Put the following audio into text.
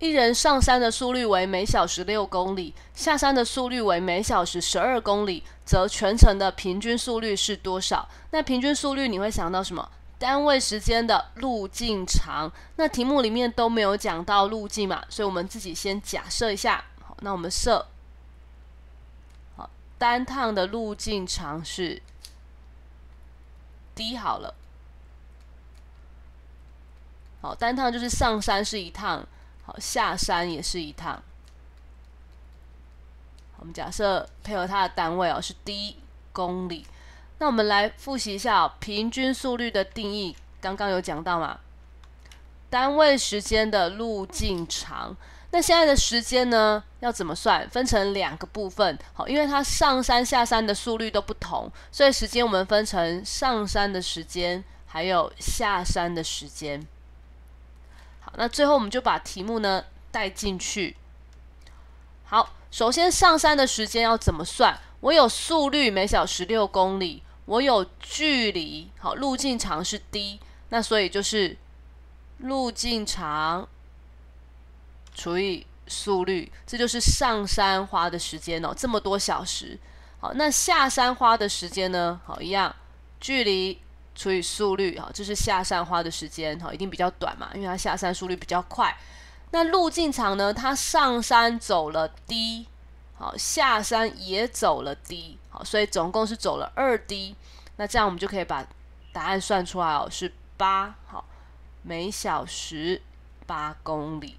一人上山的速率为每小时六公里，下山的速率为每小时十二公里，则全程的平均速率是多少？那平均速率你会想到什么？单位时间的路径长？那题目里面都没有讲到路径嘛，所以我们自己先假设一下。好，那我们设，好单趟的路径长是 d 好了。好，单趟就是上山是一趟。好，下山也是一趟。我们假设配合它的单位哦，是第一公里。那我们来复习一下平均速率的定义，刚刚有讲到嘛？单位时间的路径长。那现在的时间呢，要怎么算？分成两个部分。好，因为它上山下山的速率都不同，所以时间我们分成上山的时间，还有下山的时间。那最后我们就把题目呢带进去。好，首先上山的时间要怎么算？我有速率，每小时六公里，我有距离，好，路径长是 d，那所以就是路径长除以速率，这就是上山花的时间哦，这么多小时。好，那下山花的时间呢？好，一样，距离。除以速率哈，就是下山花的时间哈，一定比较短嘛，因为它下山速率比较快。那路径长呢？它上山走了 d，好，下山也走了 d，好，所以总共是走了二 d。那这样我们就可以把答案算出来哦，是八好，每小时八公里。